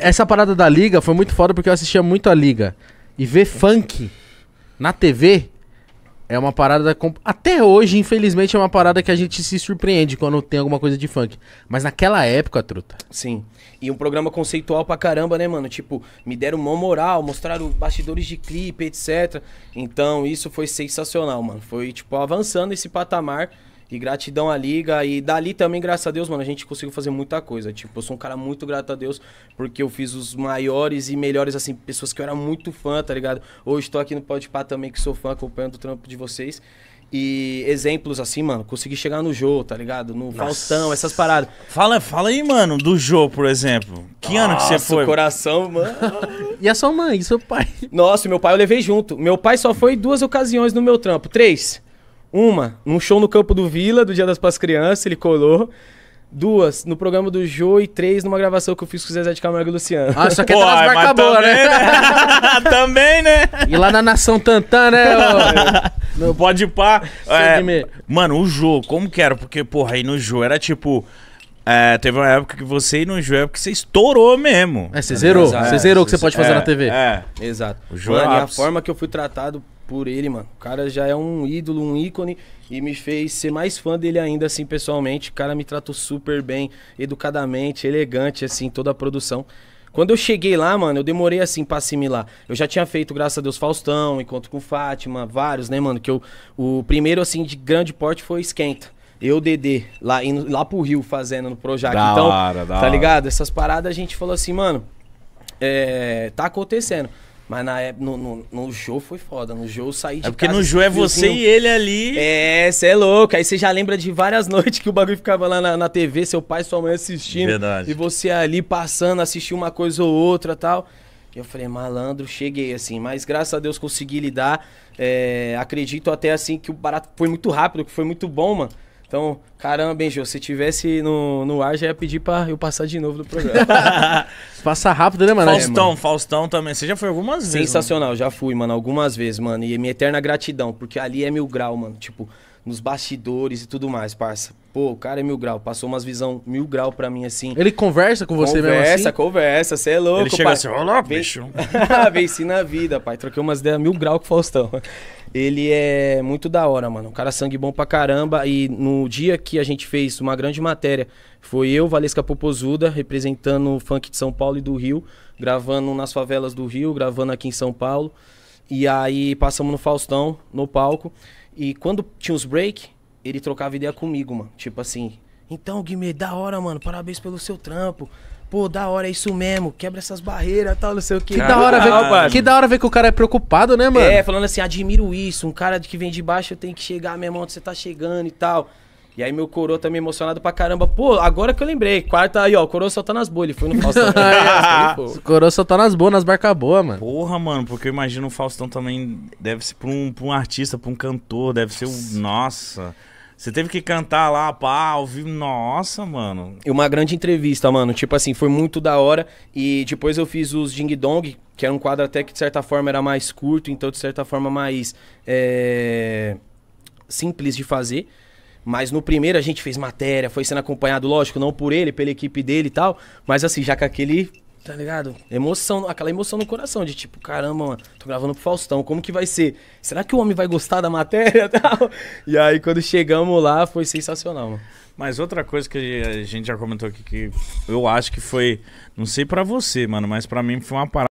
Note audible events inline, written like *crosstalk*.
essa parada da liga foi muito foda porque eu assistia muito a liga. E ver funk na TV é uma parada. Até hoje, infelizmente, é uma parada que a gente se surpreende quando tem alguma coisa de funk. Mas naquela época, truta. Sim. E um programa conceitual pra caramba, né, mano? Tipo, me deram mão moral, mostraram bastidores de clipe, etc. Então, isso foi sensacional, mano. Foi, tipo, avançando esse patamar e gratidão à liga. E dali também, graças a Deus, mano, a gente conseguiu fazer muita coisa. Tipo, eu sou um cara muito grato a Deus, porque eu fiz os maiores e melhores, assim, pessoas que eu era muito fã, tá ligado? Hoje estou aqui no Pá também, que sou fã, acompanhando o trampo de vocês. E exemplos assim, mano, consegui chegar no jogo, tá ligado? No Nossa. Faustão, essas paradas. Fala, fala aí, mano, do jogo, por exemplo. Que Nossa, ano que você foi? coração, mano. e a sua mãe, e seu pai? Nossa, meu pai eu levei junto. Meu pai só foi duas ocasiões no meu trampo. Três. Uma, num show no campo do Vila, do Dia das Pás Crianças, ele colou. Duas, no programa do Jô e três numa gravação que eu fiz com o Zezé de Camargo e o Luciano. Ah, só que Pô, é marca boa, né? né? *laughs* também, né? E lá na Nação Tantã, né? Ô, *laughs* Pode pá. É, mano, o Jô, como que era? Porque, porra, aí no Jô era tipo... É, teve uma época que você ia no Jô é porque você estourou mesmo. É, você zerou. Você zerou é, o que você pode fazer é, na TV. É, exato. O Jô Mano, a forma que eu fui tratado por ele, mano. O cara já é um ídolo, um ícone e me fez ser mais fã dele ainda, assim, pessoalmente. O cara me tratou super bem, educadamente, elegante, assim, toda a produção. Quando eu cheguei lá, mano, eu demorei assim pra assimilar. Eu já tinha feito, graças a Deus, Faustão, Encontro com Fátima, vários, né, mano? Que eu, o primeiro, assim, de grande porte foi Esquenta. Eu, Dedê, lá, indo, lá pro Rio fazendo no Projac. Da então, hora, da tá ligado? Essas paradas a gente falou assim, mano, é, tá acontecendo. Mas na época, no, no, no Jô foi foda. No Jô eu saí de É porque casa, no Jô é você e ele ali. É, você é louco. Aí você já lembra de várias *laughs* noites que o bagulho ficava lá na, na TV, seu pai e sua mãe assistindo. Verdade. E você ali passando, assistindo uma coisa ou outra tal. E eu falei, malandro, cheguei assim. Mas graças a Deus consegui lidar. É, acredito até assim que o barato foi muito rápido, que foi muito bom, mano. Então, caramba, hein, Jô, se tivesse no, no ar, já ia pedir pra eu passar de novo do programa. *laughs* Passa rápido, né, mano? Faustão, é, mano. Faustão também. Você já foi algumas vezes? Sensacional, mano. já fui, mano, algumas vezes, mano. E é minha eterna gratidão, porque ali é mil grau, mano. Tipo, nos bastidores e tudo mais, parça. Pô, o cara é mil grau, passou umas visão mil grau pra mim, assim. Ele conversa com você conversa, mesmo assim? Conversa, conversa, você é louco, Ele chega pai. assim, olá, bicho. *laughs* Venci na vida, pai, troquei umas ideias mil grau com o Faustão. Ele é muito da hora, mano, um cara é sangue bom pra caramba. E no dia que a gente fez uma grande matéria, foi eu, Valesca Popozuda, representando o funk de São Paulo e do Rio, gravando nas favelas do Rio, gravando aqui em São Paulo. E aí passamos no Faustão, no palco. E quando tinha os break, ele trocava ideia comigo, mano. Tipo assim, então, Guimê, da hora, mano. Parabéns pelo seu trampo. Pô, da hora, é isso mesmo. Quebra essas barreiras e tal, não sei o quê. Que da, hora ver, que da hora ver que o cara é preocupado, né, mano? É, falando assim, admiro isso. Um cara que vem de baixo tem que chegar mesmo onde você tá chegando e tal. E aí meu coroa também tá emocionado pra caramba. Pô, agora que eu lembrei. Quarta aí, ó. O coroa só tá nas boas. Ele foi no Faustão. *laughs* o *laughs* coroa só tá nas boas, nas barcas boas, mano. Porra, mano. Porque eu imagino o Faustão também deve ser pra um, pra um artista, pra um cantor. Deve ser o... Nossa... Você teve que cantar lá, pá, ao vivo. Nossa, mano. Uma grande entrevista, mano. Tipo assim, foi muito da hora. E depois eu fiz os Ding Dong, que era um quadro até que de certa forma era mais curto, então de certa forma mais é... simples de fazer. Mas no primeiro a gente fez matéria, foi sendo acompanhado, lógico, não por ele, pela equipe dele e tal. Mas assim, já com aquele, tá ligado? Emoção, aquela emoção no coração, de tipo, caramba, mano, tô gravando pro Faustão, como que vai ser? Será que o homem vai gostar da matéria e *laughs* tal? E aí quando chegamos lá, foi sensacional, mano. Mas outra coisa que a gente já comentou aqui, que eu acho que foi, não sei para você, mano, mas para mim foi uma parada.